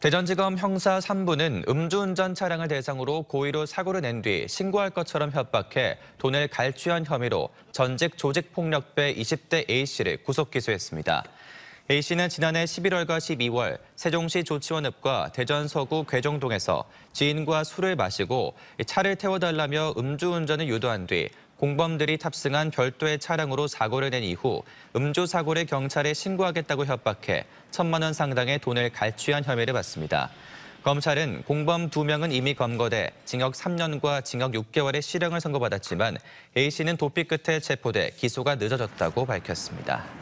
대전지검 형사 3부는 음주운전 차량을 대상으로 고의로 사고를 낸 뒤 신고할 것처럼 협박해 돈을 갈취한 혐의로 전직 조직폭력배 20대 A씨를 구속 기소했습니다. A씨는 지난해 11월과 12월 세종시 조치원읍과 대전 서구 괴정동에서 지인과 술을 마시고 차를 태워달라며 음주운전을 유도한 뒤 공범들이 탑승한 별도의 차량으로 사고를 낸 이후 음주 사고를 경찰에 신고하겠다고 협박해 천만 원 상당의 돈을 갈취한 혐의를 받습니다. 검찰은 공범 2명은 이미 검거돼 징역 3년과 징역 6개월의 실형을 선고받았지만 A씨는 도피 끝에 체포돼 기소가 늦어졌다고 밝혔습니다.